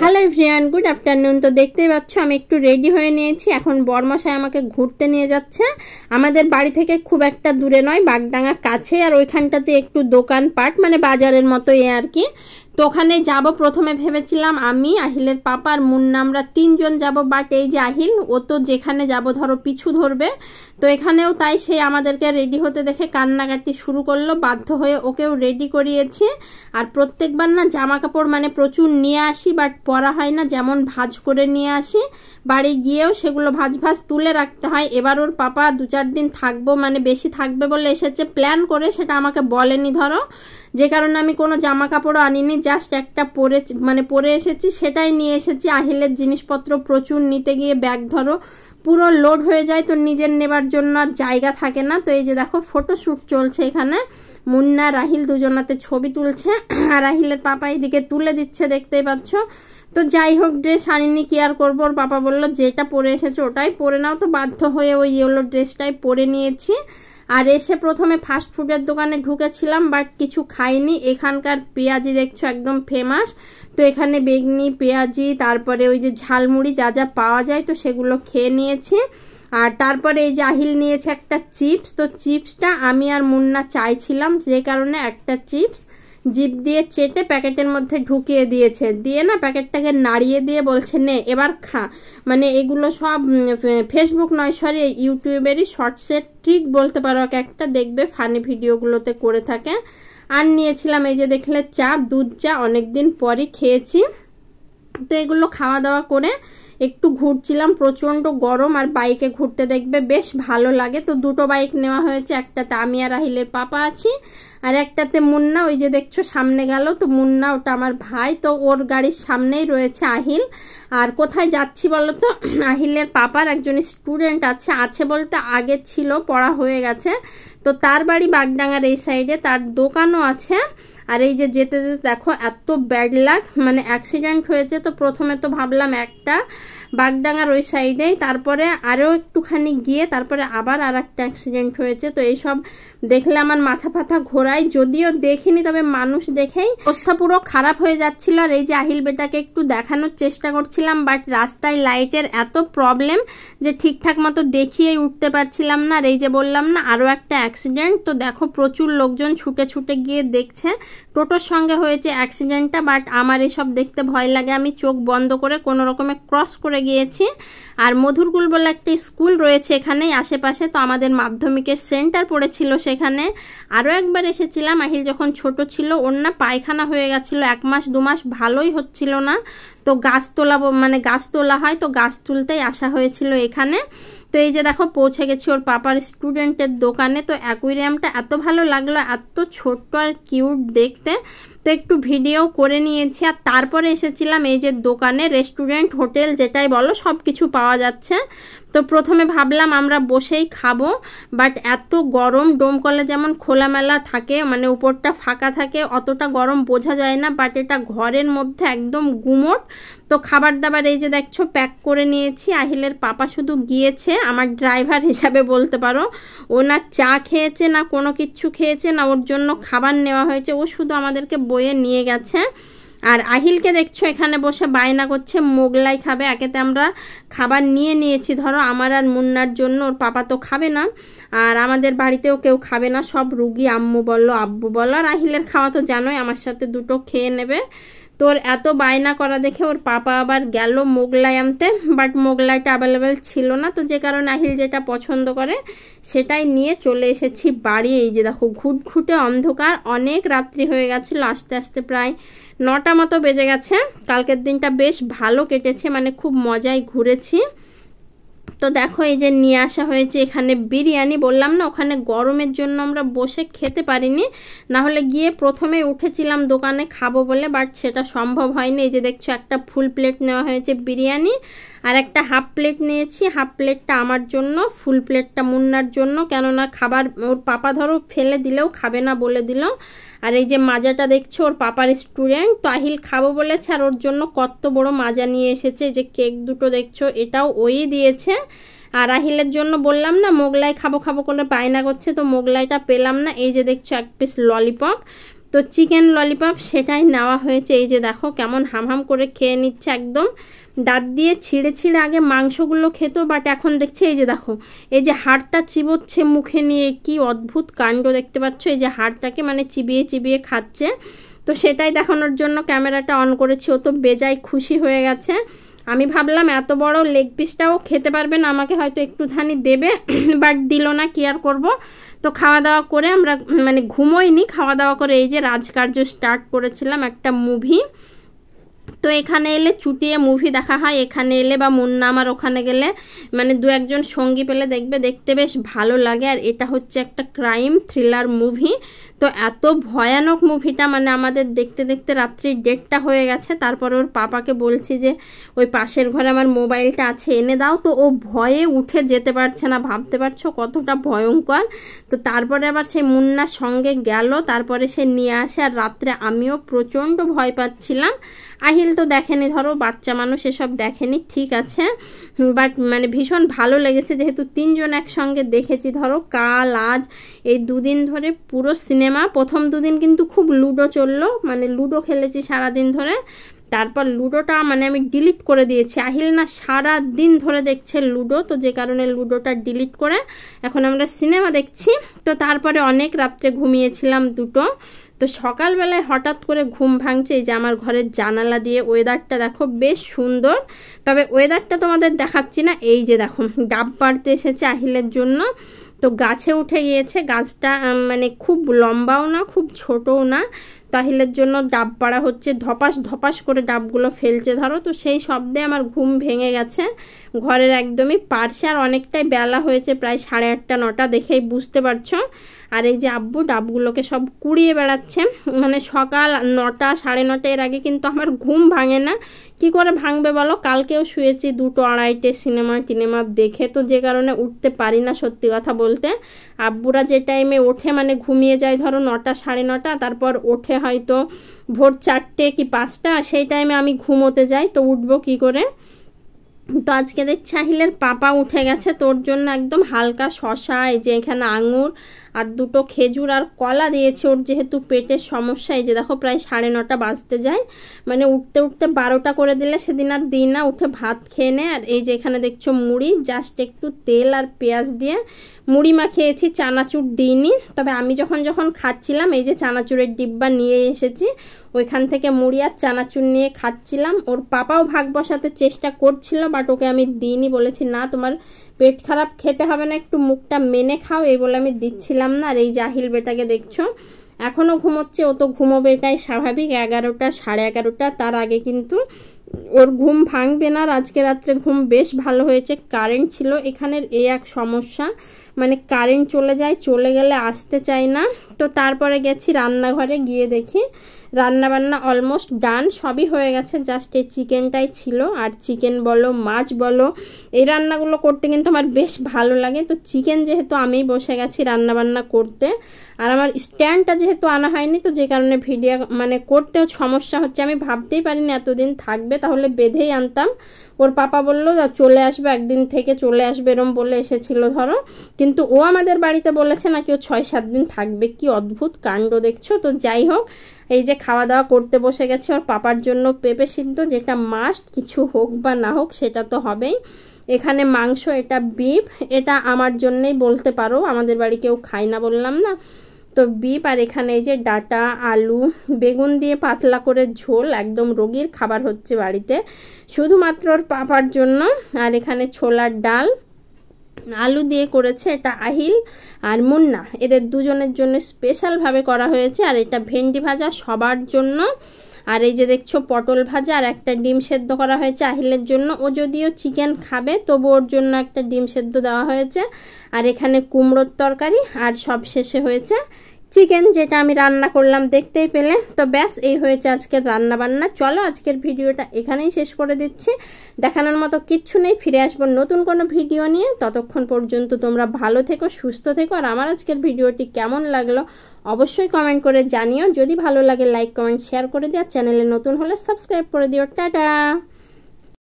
Hello ফ্রিয়ান good afternoon তো দেখতেই পাচ্ছ আমি একটু রেডি হয়ে নিয়েছি এখন বর্মশাই আমাকে ঘুরতে নিয়ে যাচ্ছে আমাদের বাড়ি থেকে খুব একটা দূরে নয় বাগডাঙ্গা কাছে আর ওইখানটাতে একটু দোকানপাট মানে বাজারের মতোই আর কি তো ওখানে যাবো প্রথমে ভেবেছিলাম আমি আহিলের পাপা আর মুন্না আমরা তিনজন যাব বাট এই যে আহিল ও তো যেখানে যাব ধরো পিছু ধরবে তো এখানেও তাই সেই আমাদেরকে রেডি হতে দেখে কান্নাকাটি শুরু করলো বাধ্য হয়ে ওকেও রেডি করিয়েছি আর প্রত্যেকবার না জামা কাপড় মানে প্রচুর নিয়ে আসি বাট পরা হয় না যেমন ভাজ করে নিয়ে আসি বাড়ি গিয়েও সেগুলো ভাজ ভাজ তুলে রাখতে হয় এবার ওর পাপা দু চার দিন থাকবো মানে বেশি থাকবে বলে এসেছে প্ল্যান করে সেটা আমাকে বলেনি ধরো যে কারণে আমি কোনো জামা কাপড়ও আনিনি জাস্ট একটা পরে মানে পরে এসেছি সেটাই নিয়ে এসেছি আহিলের জিনিসপত্র প্রচুর নিতে গিয়ে ব্যাগ ধরো পুরো লোড হয়ে যায় তো নিজের নেবার জন্য আর জায়গা থাকে না তো এই যে দেখো ফটোশ্যুট চলছে এখানে মুন্না রাহিল দুজনাতে ছবি তুলছে আর রাহিলের পাপা এইদিকে তুলে দিচ্ছে দেখতেই পাচ্ছ তো যাই হোক ড্রেস আনিনি কেয়ার করবো ওর বাবা বললো যেটা পরে এসেছে ওটাই পরে নাও তো বাধ্য হয়ে ওই ইয়েলো ড্রেসটাই পরে নিয়েছি আর এসে প্রথমে ফাস্ট ফুডের দোকানে ঢুকেছিলাম বাট কিছু খাইনি এখানকার পেঁয়াজি দেখছো একদম ফেমাস তো এখানে বেগনি পেঁয়াজি তারপরে ওই যে ঝালমুড়ি যা যা পাওয়া যায় তো সেগুলো খেয়ে নিয়েছি আর তারপরে এই জাহিল নিয়েছে একটা চিপস তো চিপসটা আমি আর মুন্না চাইছিলাম যে কারণে একটা চিপস জিপ দিয়ে চেটে প্যাকেটের মধ্যে ঢুকিয়ে দিয়েছে দিয়ে না প্যাকেটটাকে নাড়িয়ে দিয়ে বলছে নে এবার খা মানে এগুলো সব ফেসবুক নয় সরি ইউটিউবেরই শর্টসের ট্রিক বলতে পারো একটা দেখবে ফানি ভিডিওগুলোতে করে থাকে আর নিয়েছিলাম এই যে দেখলে চা দুধ চা অনেক দিন পরই খেয়েছি তো এগুলো খাওয়া দাওয়া করে একটু ঘুরছিলাম প্রচণ্ড গরম আর বাইকে ঘুরতে দেখবে বেশ ভালো লাগে তো দুটো বাইক নেওয়া হয়েছে একটাতে আমি আর রাহিলের পাপা আছি আর একটাতে মুন্না ওই যে দেখছো সামনে গেল তো মুন্না ওটা আমার ভাই তো ওর গাড়ির সামনেই রয়েছে আহিল আর কোথায় যাচ্ছি বলো তো আহিলের পাপার একজন স্টুডেন্ট আছে আছে বলতে আগে ছিল পড়া হয়ে গেছে তো তার বাড়ি বাগডাঙ্গার এই সাইডে তার দোকানও আছে আর এই যে যেতে যেতে দেখো এত ব্যাড লাক মানে অ্যাক্সিডেন্ট হয়েছে তো প্রথমে তো ভাবলাম একটা বাগডাঙ্গার ওই সাইডেই তারপরে আরও একটুখানি গিয়ে তারপরে আবার আর একটা অ্যাক্সিডেন্ট হয়েছে তো এইসব দেখলে আমার মাথা ফাথা ঘোরায় যদিও দেখিনি তবে মানুষ দেখেই অবস্থা পুরো খারাপ হয়ে যাচ্ছিল আর এই যে আহিল বেটাকে একটু দেখানোর চেষ্টা করছিলাম বাট রাস্তায় লাইটের এত প্রবলেম যে ঠিকঠাক মতো দেখিয়েই উঠতে পারছিলাম না আর এই যে বললাম না আরও একটা অ্যাক্সিডেন্ট তো দেখো প্রচুর লোকজন ছুটে ছুটে গিয়ে দেখছে টোটোর সঙ্গে হয়েছে অ্যাক্সিডেন্টটা বাট আমার এসব দেখতে ভয় লাগে আমি চোখ বন্ধ করে কোনো রকমে ক্রস করে গিয়েছি আর মধুরকুল বলে একটি স্কুল রয়েছে এখানেই আশেপাশে তো আমাদের মাধ্যমিকের সেন্টার পড়েছিল সেখানে আরও একবার এসেছিলাম আহিল যখন ছোট ছিল ওর না পায়খানা হয়ে গেছিলো এক মাস দু মাস ভালোই হচ্ছিল না তো গাছ তোলা মানে গাছ তোলা হয় তো গাছ তুলতেই আসা হয়েছিল এখানে তো এই যে দেখো পৌঁছে গেছি ওর পাপার স্টুডেন্টের দোকানে তো অ্যাকুইরিয়ামটা এত ভালো লাগলো এত ছোট্ট আর কিউট দেখতে তো একটু ভিডিও করে নিয়েছি আর তারপরে এসেছিলাম এই যে দোকানে রেস্টুরেন্ট হোটেল যেটাই বলো সব কিছু পাওয়া যাচ্ছে তো প্রথমে ভাবলাম আমরা বসেই খাবো বাট এত গরম ডোমকলে যেমন খোলামেলা থাকে মানে উপরটা ফাঁকা থাকে অতটা গরম বোঝা যায় না বাট এটা ঘরের মধ্যে একদম গুমট তো খাবার দাবার এই যে দেখছো প্যাক করে নিয়েছি আহিলের পাপা শুধু গিয়েছে আমার ড্রাইভার হিসাবে বলতে পারো ও না চা খেয়েছে না কোনো কিছু খেয়েছে না ওর জন্য খাবার নেওয়া হয়েছে ও শুধু আমাদেরকে বয়ে নিয়ে গেছে আর আহিলকে দেখছো এখানে বসে বায়না করছে মোগলাই খাবে একেতে আমরা খাবার নিয়ে নিয়েছি ধরো আমার আর মুন্নার জন্য ওর পাপা তো খাবে না আর আমাদের বাড়িতেও কেউ খাবে না সব রুগী আম্মু বললো আব্বু বললো আর আহিলের খাওয়া তো জানোই আমার সাথে দুটো খেয়ে নেবে তোর এত বায়না করা দেখে ওর পাপা আবার গেল মোগলাই আনতে বাট মোগলাইটা অ্যাভেলেবেল ছিল না তো যে কারণে আহিল যেটা পছন্দ করে সেটাই নিয়ে চলে এসেছি বাড়ি এই যে দেখো ঘুটঘুটে অন্ধকার অনেক রাত্রি হয়ে গেছিলো আস্তে আস্তে প্রায় নটা মতো বেজে গেছে কালকের দিনটা বেশ ভালো কেটেছে মানে খুব মজায় ঘুরেছি তো দেখো এই যে নিয়ে আসা হয়েছে এখানে বিরিয়ানি বললাম না ওখানে গরমের জন্য আমরা বসে খেতে পারিনি না হলে গিয়ে প্রথমে উঠেছিলাম দোকানে খাবো বলে বাট সেটা সম্ভব হয়নি এই যে দেখছো একটা ফুল প্লেট নেওয়া হয়েছে বিরিয়ানি আর একটা হাফ প্লেট নিয়েছি হাফ প্লেটটা আমার জন্য ফুল প্লেটটা মুন্নার জন্য কেননা খাবার ওর পাপা ধরো ফেলে দিলেও খাবে না বলে দিল আর এই যে মাজাটা দেখছো ওর পাপার স্টুডেন্ট তাহিল খাবো বলেছে আর ওর জন্য কত বড় মাজা নিয়ে এসেছে যে কেক দুটো দেখছো এটাও ওই দিয়েছে হচ্ছে হ্যাঁ? আর আহিলের জন্য বললাম না মোগলাই খাবো খাবো করে বায়না করছে তো মোগলাইটা পেলাম না এই যে দেখছো এক পিস ললিপপ তো চিকেন ললিপপ সেটাই নেওয়া হয়েছে এই যে দেখো কেমন হামহাম করে খেয়ে নিচ্ছে একদম দাঁত দিয়ে ছিঁড়ে ছিঁড়ে আগে মাংসগুলো খেত বাট এখন দেখছে এই যে দেখো এই যে হাড়টা চিবোচ্ছে মুখে নিয়ে কি অদ্ভুত কাণ্ড দেখতে পাচ্ছ এই যে হাড়টাকে মানে চিবিয়ে চিবিয়ে খাচ্ছে তো সেটাই দেখানোর জন্য ক্যামেরাটা অন করেছি ও তো বেজায় খুশি হয়ে গেছে আমি ভাবলাম এত বড় লেগ পিসটাও খেতে পারবেন আমাকে হয়তো একটুখানি দেবে বাট দিল না কি আর করবো তো খাওয়া দাওয়া করে আমরা মানে ঘুমোইনি খাওয়া দাওয়া করে এই যে রাজকার্য স্টার্ট করেছিলাম একটা মুভি তো এখানে এলে চুটিয়ে মুভি দেখা হয় এখানে এলে বা মুন্না আমার ওখানে গেলে মানে দু একজন সঙ্গী পেলে দেখবে দেখতে বেশ ভালো লাগে আর এটা হচ্ছে একটা ক্রাইম থ্রিলার মুভি তো এত ভয়ানক মুভিটা মানে আমাদের দেখতে দেখতে রাত্রি ডেটটা হয়ে গেছে তারপর ওর পাপাকে বলছি যে ওই পাশের ঘরে আমার মোবাইলটা আছে এনে দাও তো ও ভয়ে উঠে যেতে পারছে না ভাবতে পারছো কতটা ভয়ঙ্কর তো তারপরে আবার সেই মুন্নার সঙ্গে গেল তারপরে সে নিয়ে আসে আর রাত্রে আমিও প্রচণ্ড ভয় পাচ্ছিলাম আহিল তো দেখেনি ধরো বাচ্চা মানুষ এসব দেখেনি ঠিক আছে বাট মানে ভীষণ ভালো লেগেছে যেহেতু তিনজন একসঙ্গে দেখেছি ধরো কাল আজ এই দুদিন ধরে পুরো সিনেমা প্রথম দুদিন কিন্তু খুব লুডো চললো মানে লুডো খেলেছি সারাদিন ধরে তারপর লুডোটা মানে আমি ডিলিট করে দিয়েছি আহিল না সারা দিন ধরে দেখছে লুডো তো যে কারণে লুডোটা ডিলিট করে এখন আমরা সিনেমা দেখছি তো তারপরে অনেক রাত্রে ঘুমিয়েছিলাম দুটো তো সকালবেলায় হঠাৎ করে ঘুম ভাঙছে এই যে আমার ঘরের জানালা দিয়ে ওয়েদারটা দেখো বেশ সুন্দর তবে ওয়েদারটা তোমাদের দেখাচ্ছি না এই যে দেখো ডাব বাড়তে এসেছে আহিলের জন্য তো গাছে উঠে গিয়েছে গাছটা মানে খুব লম্বাও না খুব ছোটও না তাহিলের জন্য ডাব পাড়া হচ্ছে ধপাস ধপাস করে ডাবগুলো ফেলছে ধরো তো সেই শব্দে আমার ঘুম ভেঙে গেছে ঘরের একদমই পার্শে আর অনেকটাই বেলা হয়েছে প্রায় সাড়ে আটটা নটা দেখেই বুঝতে পারছো আর এই যে আব্বু ডাবগুলোকে সব কুড়িয়ে বেড়াচ্ছে মানে সকাল নটা সাড়ে নটা এর আগে কিন্তু আমার ঘুম ভাঙে না কি করে ভাঙবে বলো কালকেও শুয়েছি দুটো আড়াইটে সিনেমা টিনেমা দেখে তো যে কারণে উঠতে পারি না সত্যি কথা বলতে আব্বুরা যে টাইমে ওঠে মানে ঘুমিয়ে যায় ধরো নটা সাড়ে নটা তারপর ওঠে হচ্ছে হয়তো ভোর চারটে কি পাঁচটা সেই টাইমে আমি ঘুমোতে যাই তো উঠবো কি করে তো আজকে দেখ চাহিলের পাপা উঠে গেছে তোর জন্য একদম হালকা শশা এই যে এখানে আঙুর আর দুটো খেজুর আর কলা দিয়েছে ওর যেহেতু পেটের সমস্যা এই যে দেখো প্রায় সাড়ে নটা বাজতে যায় মানে উঠতে উঠতে বারোটা করে দিলে সেদিন আর দিই না উঠে ভাত খেয়ে নেয় আর এই যে এখানে দেখছো মুড়ি জাস্ট একটু তেল আর পেঁয়াজ দিয়ে মুড়ি মা খেয়েছি চানাচুর দিইনি তবে আমি যখন যখন খাচ্ছিলাম এই যে চানাচুরের ডিব্বা নিয়ে এসেছি ওইখান থেকে মুড়ি আর চানাচুর নিয়ে খাচ্ছিলাম ওর পাপাও ভাগ বসাতে চেষ্টা করছিল বাট ওকে আমি দিইনি বলেছি না তোমার পেট খারাপ খেতে হবে না একটু মুখটা মেনে খাও এই বলে আমি দিচ্ছিলাম না আর এই জাহিল বেটাকে দেখছো এখনও ঘুমোচ্ছে ও তো ঘুমোবে এটাই স্বাভাবিক এগারোটা সাড়ে এগারোটা তার আগে কিন্তু ওর ঘুম ভাঙবে না আজকে রাত্রে ঘুম বেশ ভালো হয়েছে কারেন্ট ছিল এখানের এই এক সমস্যা মানে কারেন্ট চলে যায় চলে গেলে আসতে চায় না তো তারপরে গেছি রান্নাঘরে গিয়ে দেখি রান্নাবান্না অলমোস্ট ডান সবই হয়ে গেছে জাস্ট এই চিকেনটাই ছিল আর চিকেন বলো মাছ বলো এই রান্নাগুলো করতে কিন্তু আমার বেশ ভালো লাগে তো চিকেন যেহেতু আমি বসে গেছি রান্নাবান্না করতে আর আমার স্ট্যান্ডটা যেহেতু আনা হয়নি তো যে কারণে ভিডিও মানে করতেও সমস্যা হচ্ছে আমি ভাবতেই পারিনি এতদিন থাকবে তাহলে বেঁধেই আনতাম ওর পাপা বললো চলে আসবে একদিন থেকে চলে আসবে এরম বলে এসেছিল ধরো কিন্তু ও আমাদের বাড়িতে বলেছে নাকি ও ছয় সাত দিন থাকবে কি অদ্ভুত কাণ্ড দেখছো তো যাই হোক এই যে খাওয়া দাওয়া করতে বসে গেছে ওর পাপার জন্য পেঁপে সিদ্ধ যেটা মাস্ট কিছু হোক বা না হোক সেটা তো হবেই এখানে মাংস এটা বিফ এটা আমার জন্যেই বলতে পারো আমাদের বাড়ি কেউ খায় না বললাম না তো বিপ আর এখানে এই যে ডাটা আলু বেগুন দিয়ে পাতলা করে ঝোল একদম রোগীর খাবার হচ্ছে বাড়িতে শুধুমাত্র পাপার জন্য আর এখানে ছোলার ডাল আলু দিয়ে করেছে এটা আহিল আর মুন্না এদের দুজনের জন্য স্পেশালভাবে করা হয়েছে আর এটা ভেন্ডি ভাজা সবার জন্য আর এই যে দেখছো পটল ভাজা আর একটা ডিম সেদ্ধ করা হয়েছে আহিলের জন্য ও যদিও চিকেন খাবে তবু ওর জন্য একটা ডিম সেদ্ধ দেওয়া হয়েছে আর এখানে কুমড়োর তরকারি আর সব শেষে হয়েছে চিকেন যেটা আমি রান্না করলাম দেখতেই পেলে তো ব্যাস এই হয়েছে আজকের রান্না বান্না চলো আজকের ভিডিওটা এখানেই শেষ করে দিচ্ছি দেখানোর মতো কিচ্ছু নেই ফিরে আসবো নতুন কোনো ভিডিও নিয়ে ততক্ষণ পর্যন্ত তোমরা ভালো থেকো সুস্থ থেকো আর আমার আজকের ভিডিওটি কেমন লাগলো অবশ্যই কমেন্ট করে জানিও যদি ভালো লাগে লাইক কমেন্ট শেয়ার করে দিও চ্যানেলে নতুন হলে সাবস্ক্রাইব করে দিও টাটা